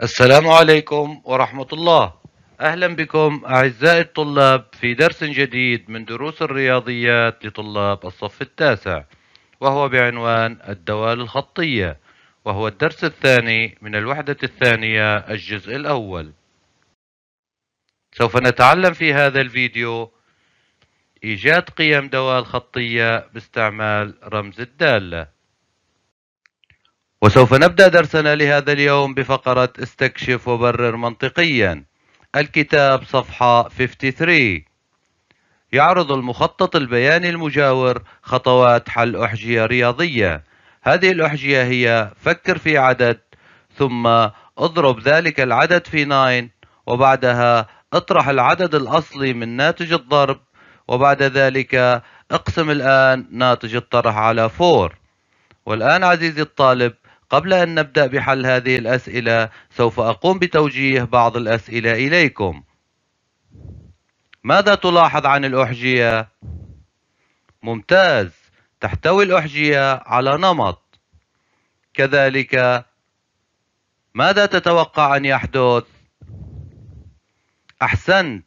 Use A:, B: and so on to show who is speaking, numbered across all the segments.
A: السلام عليكم ورحمة الله أهلا بكم أعزائي الطلاب في درس جديد من دروس الرياضيات لطلاب الصف التاسع وهو بعنوان الدوال الخطية وهو الدرس الثاني من الوحدة الثانية الجزء الأول سوف نتعلم في هذا الفيديو إيجاد قيم دوال خطية باستعمال رمز الدالة وسوف نبدأ درسنا لهذا اليوم بفقرة استكشف وبرر منطقيا الكتاب صفحة 53 يعرض المخطط البياني المجاور خطوات حل أحجية رياضية هذه الأحجية هي فكر في عدد ثم اضرب ذلك العدد في 9 وبعدها اطرح العدد الأصلي من ناتج الضرب وبعد ذلك اقسم الآن ناتج الطرح على 4 والآن عزيزي الطالب قبل أن نبدأ بحل هذه الأسئلة سوف أقوم بتوجيه بعض الأسئلة إليكم ماذا تلاحظ عن الأحجية؟ ممتاز تحتوي الأحجية على نمط كذلك ماذا تتوقع أن يحدث؟ أحسنت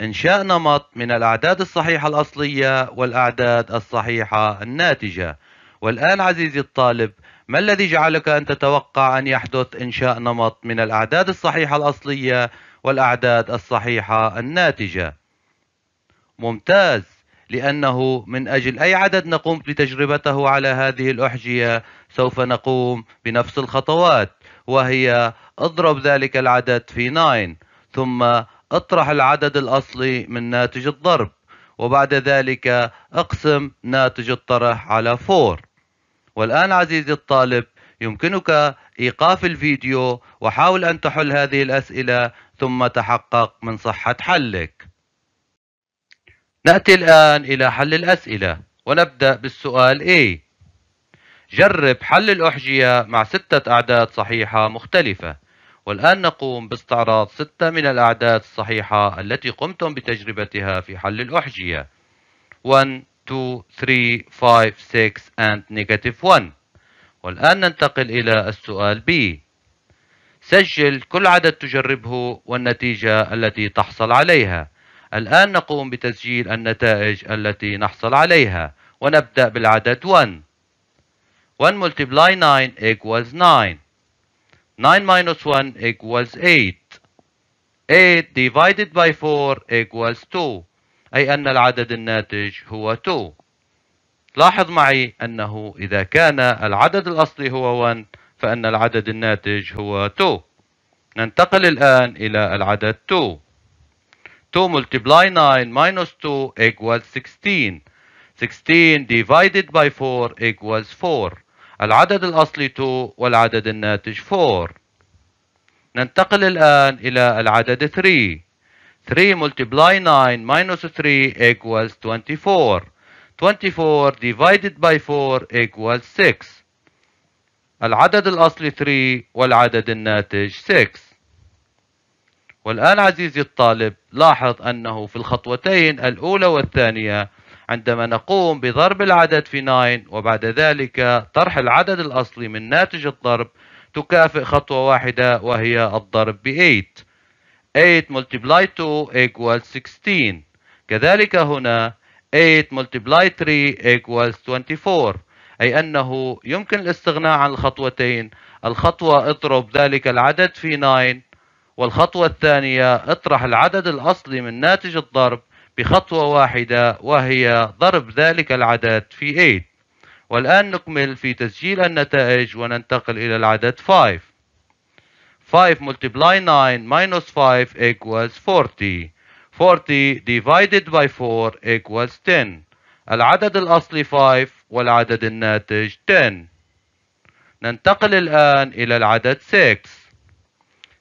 A: إنشاء نمط من الأعداد الصحيحة الأصلية والأعداد الصحيحة الناتجة والآن عزيزي الطالب ما الذي جعلك أن تتوقع أن يحدث إنشاء نمط من الأعداد الصحيحة الأصلية والأعداد الصحيحة الناتجة ممتاز لأنه من أجل أي عدد نقوم بتجربته على هذه الأحجية سوف نقوم بنفس الخطوات وهي اضرب ذلك العدد في 9 ثم اطرح العدد الأصلي من ناتج الضرب وبعد ذلك اقسم ناتج الطرح على 4 والآن عزيزي الطالب يمكنك إيقاف الفيديو وحاول أن تحل هذه الأسئلة ثم تحقق من صحة حلك نأتي الآن إلى حل الأسئلة ونبدأ بالسؤال A جرب حل الأحجية مع ستة أعداد صحيحة مختلفة والآن نقوم باستعراض ستة من الأعداد الصحيحة التي قمتم بتجربتها في حل الأحجية 1 2 3 5 6 and negative 1 والآن ننتقل إلى السؤال B سجل كل عدد تجربه والنتيجة التي تحصل عليها الآن نقوم بتسجيل النتائج التي نحصل عليها ونبدأ بالعدد 1 1 multiply 9 equals 9 9 minus 1 equals 8 8 divided by 4 equals 2 أي أن العدد الناتج هو 2 لاحظ معي أنه إذا كان العدد الأصلي هو 1 فأن العدد الناتج هو 2 ننتقل الآن إلى العدد 2 2 multiply 9 minus 2 equals 16 16 divided by 4 equals 4 العدد الأصلي 2 والعدد الناتج 4 ننتقل الآن إلى العدد 3 3 multiply 9 minus 3 equals 24 24 divided by 4 equals 6 العدد الأصلي 3 والعدد الناتج 6 والآن عزيزي الطالب لاحظ أنه في الخطوتين الأولى والثانية عندما نقوم بضرب العدد في 9 وبعد ذلك طرح العدد الأصلي من ناتج الضرب تكافئ خطوة واحدة وهي الضرب ب 8 8 multiply 2 equals 16 كذلك هنا 8 multiply 3 equals 24 أي أنه يمكن الاستغناء عن الخطوتين الخطوة اضرب ذلك العدد في 9 والخطوة الثانية اطرح العدد الأصلي من ناتج الضرب بخطوة واحدة وهي ضرب ذلك العدد في 8 والآن نكمل في تسجيل النتائج وننتقل إلى العدد 5 5 multiply 9 minus 5 equals 40 40 divided by 4 equals 10 العدد الأصلي 5 والعدد الناتج 10 ننتقل الآن إلى العدد 6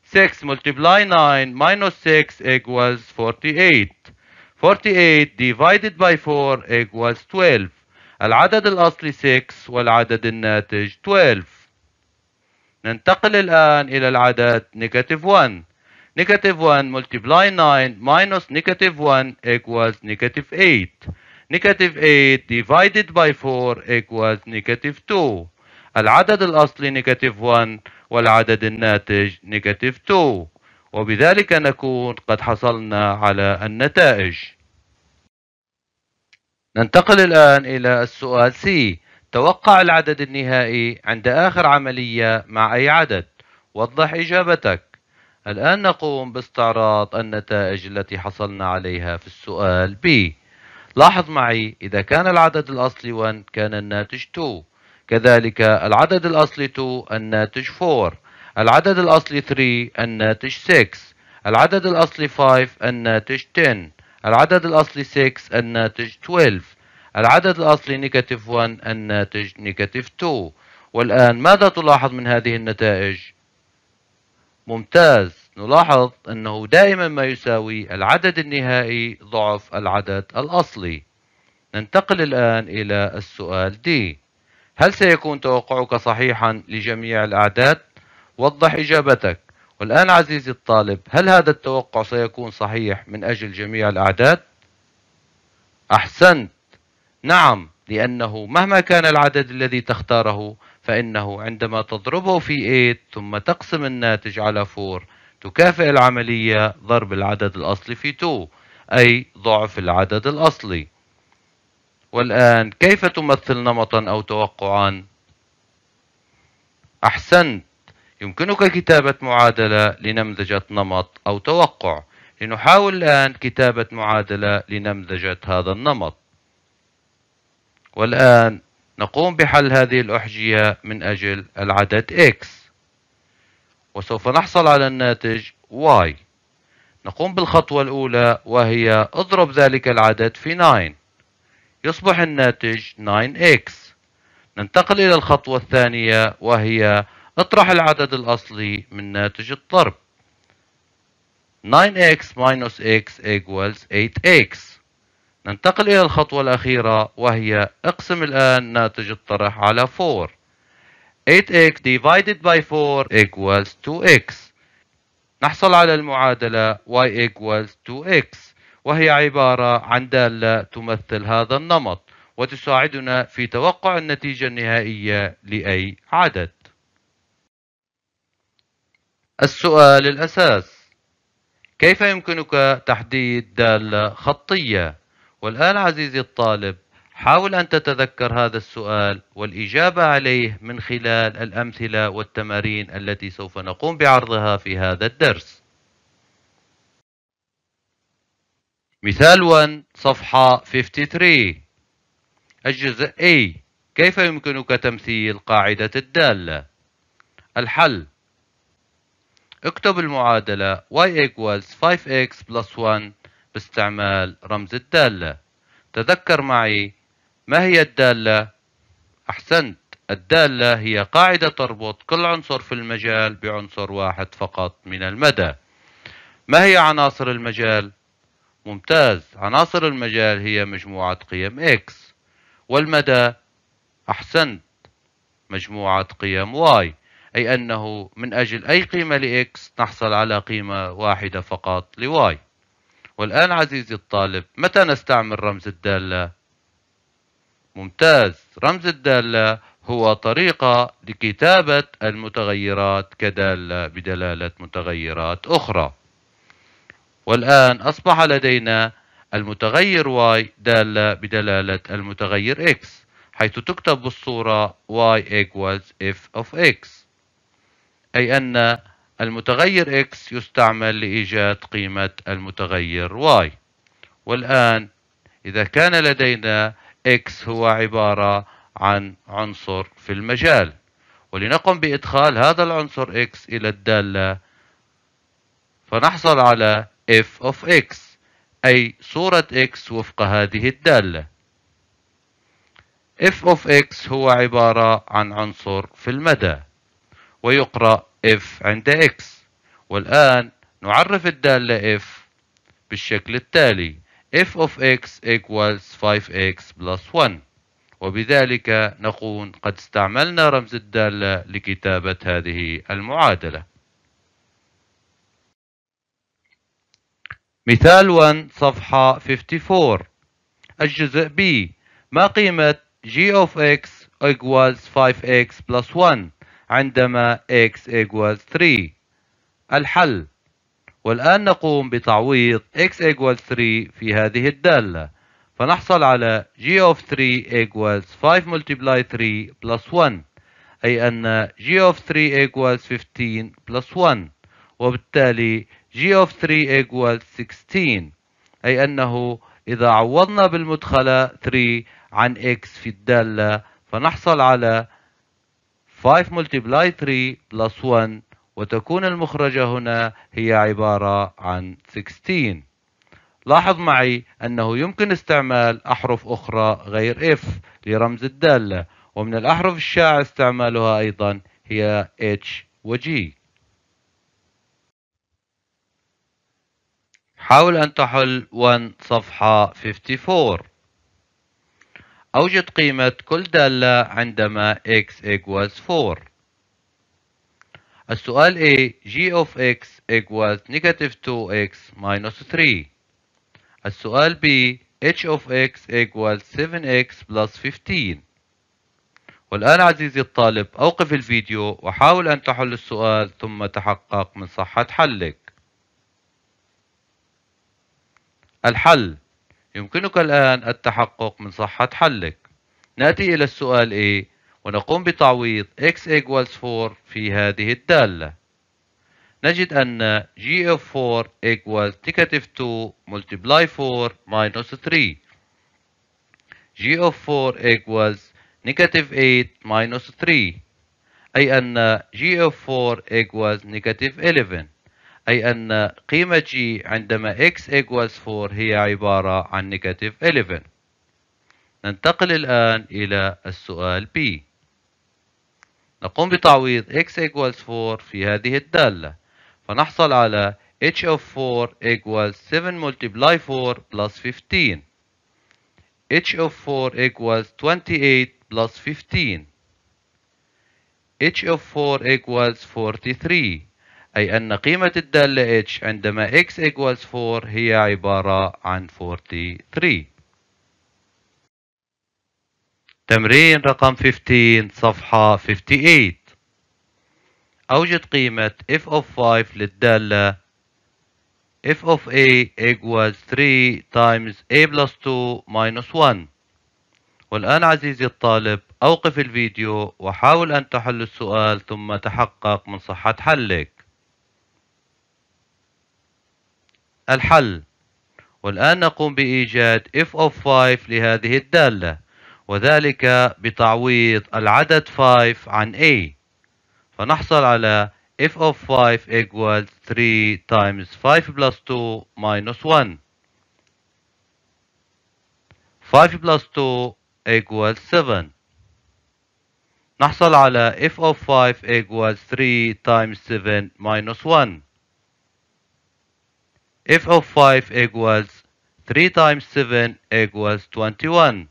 A: 6 multiply 9 minus 6 equals 48 48 divided by 4 equals 12 العدد الأصلي 6 والعدد الناتج 12 ننتقل الآن إلى العدد نيجاتيف 1 نيجاتيف 1 multiply 9 minus نيجاتيف 1 equals نيجاتيف 8 نيجاتيف 8 divided by 4 equals نيجاتيف 2 العدد الأصلي نيجاتيف 1 والعدد الناتج نيجاتيف 2 وبذلك نكون قد حصلنا على النتائج ننتقل الآن إلى السؤال C توقع العدد النهائي عند آخر عملية مع أي عدد وضح إجابتك الآن نقوم باستعراض النتائج التي حصلنا عليها في السؤال B لاحظ معي إذا كان العدد الأصلي 1 كان الناتج 2 كذلك العدد الأصلي 2 الناتج 4 العدد الأصلي 3 الناتج 6 العدد الأصلي 5 الناتج 10 العدد الأصلي 6 الناتج 12 العدد الأصلي نيجاتيف 1 الناتج نيجاتيف 2 والآن ماذا تلاحظ من هذه النتائج؟ ممتاز نلاحظ أنه دائما ما يساوي العدد النهائي ضعف العدد الأصلي ننتقل الآن إلى السؤال دي هل سيكون توقعك صحيحا لجميع الأعداد؟ وضح إجابتك والآن عزيزي الطالب هل هذا التوقع سيكون صحيح من أجل جميع الأعداد؟ أحسنت نعم لأنه مهما كان العدد الذي تختاره فإنه عندما تضربه في 8 ثم تقسم الناتج على 4 تكافئ العملية ضرب العدد الأصلي في 2 أي ضعف العدد الأصلي والآن كيف تمثل نمطا أو توقعا؟ أحسنت يمكنك كتابة معادلة لنمذجة نمط أو توقع لنحاول الآن كتابة معادلة لنمذجة هذا النمط والآن نقوم بحل هذه الأحجية من أجل العدد x وسوف نحصل على الناتج y نقوم بالخطوة الأولى وهي اضرب ذلك العدد في 9 يصبح الناتج 9x ننتقل إلى الخطوة الثانية وهي اطرح العدد الأصلي من ناتج الضرب 9x x equals 8x ننتقل إلى الخطوة الأخيرة وهي اقسم الآن ناتج الطرح على 4 8x divided by 4 equals 2x نحصل على المعادلة y equals 2x وهي عبارة عن دالة تمثل هذا النمط وتساعدنا في توقع النتيجة النهائية لأي عدد السؤال الأساس كيف يمكنك تحديد دالة خطية؟ والآن عزيزي الطالب حاول أن تتذكر هذا السؤال والإجابة عليه من خلال الأمثلة والتمارين التي سوف نقوم بعرضها في هذا الدرس مثال 1 صفحة 53 الجزء A كيف يمكنك تمثيل قاعدة الدالة؟ الحل اكتب المعادلة y equals 5x plus 1 باستعمال رمز الدالة تذكر معي ما هي الدالة؟ أحسنت الدالة هي قاعدة تربط كل عنصر في المجال بعنصر واحد فقط من المدى ما هي عناصر المجال؟ ممتاز عناصر المجال هي مجموعة قيم X والمدى أحسنت مجموعة قيم Y أي أنه من أجل أي قيمة لإكس نحصل على قيمة واحدة فقط لواي والآن عزيزي الطالب متى نستعمل رمز الدالة؟ ممتاز رمز الدالة هو طريقة لكتابة المتغيرات كدالة بدلالة متغيرات أخرى والآن أصبح لدينا المتغير y دالة بدلالة المتغير x حيث تكتب بالصورة y equals f of x أي أن المتغير x يستعمل لإيجاد قيمة المتغير y والآن إذا كان لدينا x هو عبارة عن عنصر في المجال ولنقم بإدخال هذا العنصر x إلى الدالة فنحصل على f of x أي صورة x وفق هذه الدالة f of x هو عبارة عن عنصر في المدى ويقرأ اف عند اكس والآن نعرف الدالة اف بالشكل التالي f of x equals 5x plus 1 وبذلك نكون قد استعملنا رمز الدالة لكتابة هذه المعادلة مثال 1 صفحة 54 الجزء B ما قيمة g of x equals 5x plus 1 عندما x equals 3 الحل والآن نقوم بتعويض x equals 3 في هذه الدالة فنحصل على g of 3 equals 5 multiply 3 plus 1 أي أن g of 3 equals 15 plus 1 وبالتالي g of 3 equals 16 أي أنه إذا عوضنا بالمدخلة 3 عن x في الدالة فنحصل على 5 multiply 3 plus 1 وتكون المخرجة هنا هي عبارة عن 16 لاحظ معي أنه يمكن استعمال أحرف أخرى غير F لرمز الدالة ومن الأحرف الشائعة استعمالها أيضا هي H و G حاول أن تحل 1 صفحة 54 أوجد قيمة كل دالة عندما x equals 4 السؤال A g of x equals negative 2x minus 3 السؤال B h of x equals 7x plus 15 والآن عزيزي الطالب أوقف الفيديو وحاول أن تحل السؤال ثم تحقق من صحة حلك الحل يمكنك الآن التحقق من صحة حلك نأتي إلى السؤال A ونقوم بتعويض x equals 4 في هذه الدالة نجد أن g of 4 equals negative 2 multiply 4 minus 3 g of 4 equals negative 8 minus 3 أي أن g of 4 equals negative 11 أي أن قيمة G عندما x equals 4 هي عبارة عن negative 11 ننتقل الآن إلى السؤال B نقوم بتعويض x equals 4 في هذه الدالة فنحصل على h of 4 equals 7 multiply 4 plus 15 h of 4 equals 28 plus 15 h of 4 equals 43 أي أن قيمة الدالة H عندما X equals 4 هي عبارة عن 43 تمرين رقم 15 صفحة 58 أوجد قيمة f of 5 للدالة f of a equals 3 times a plus 2 minus 1 والآن عزيزي الطالب أوقف الفيديو وحاول أن تحل السؤال ثم تحقق من صحة حلك الحل والآن نقوم بإيجاد f of 5 لهذه الدالة وذلك بتعويض العدد 5 عن a فنحصل على f of 5 equals 3 times 5 plus 2 minus 1 5 plus 2 equals 7 نحصل على f of 5 equals 3 times 7 minus 1 f of 5 equals 3 times 7 equals 21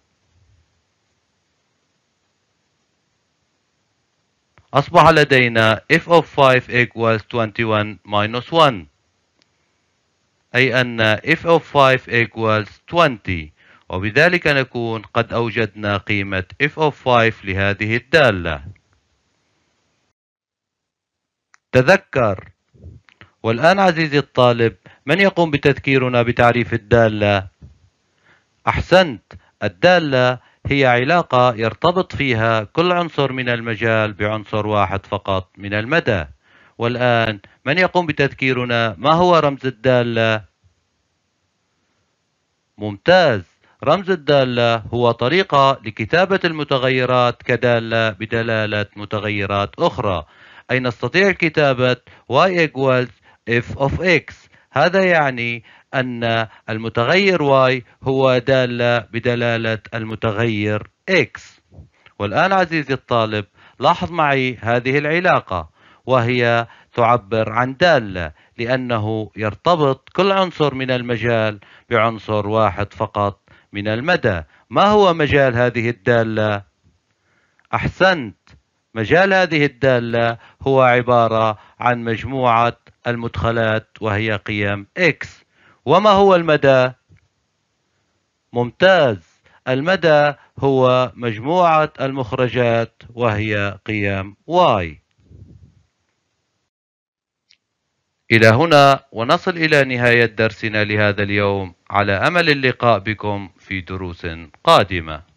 A: أصبح لدينا f of 5 equals 21 minus 1 أي أن f of 5 equals 20 وبذلك نكون قد أوجدنا قيمة f of 5 لهذه الدالة تذكر والآن عزيزي الطالب من يقوم بتذكيرنا بتعريف الدالة؟ أحسنت الدالة هي علاقة يرتبط فيها كل عنصر من المجال بعنصر واحد فقط من المدى والآن من يقوم بتذكيرنا ما هو رمز الدالة؟ ممتاز رمز الدالة هو طريقة لكتابة المتغيرات كدالة بدلالة متغيرات أخرى أي نستطيع كتابة y equals f of x هذا يعني أن المتغير y هو دالة بدلالة المتغير x والآن عزيزي الطالب لاحظ معي هذه العلاقة وهي تعبر عن دالة لأنه يرتبط كل عنصر من المجال بعنصر واحد فقط من المدى ما هو مجال هذه الدالة؟ أحسنت مجال هذه الدالة هو عبارة عن مجموعة المدخلات وهي قيم X وما هو المدى؟ ممتاز المدى هو مجموعة المخرجات وهي قيم Y إلى هنا ونصل إلى نهاية درسنا لهذا اليوم على أمل اللقاء بكم في دروس قادمة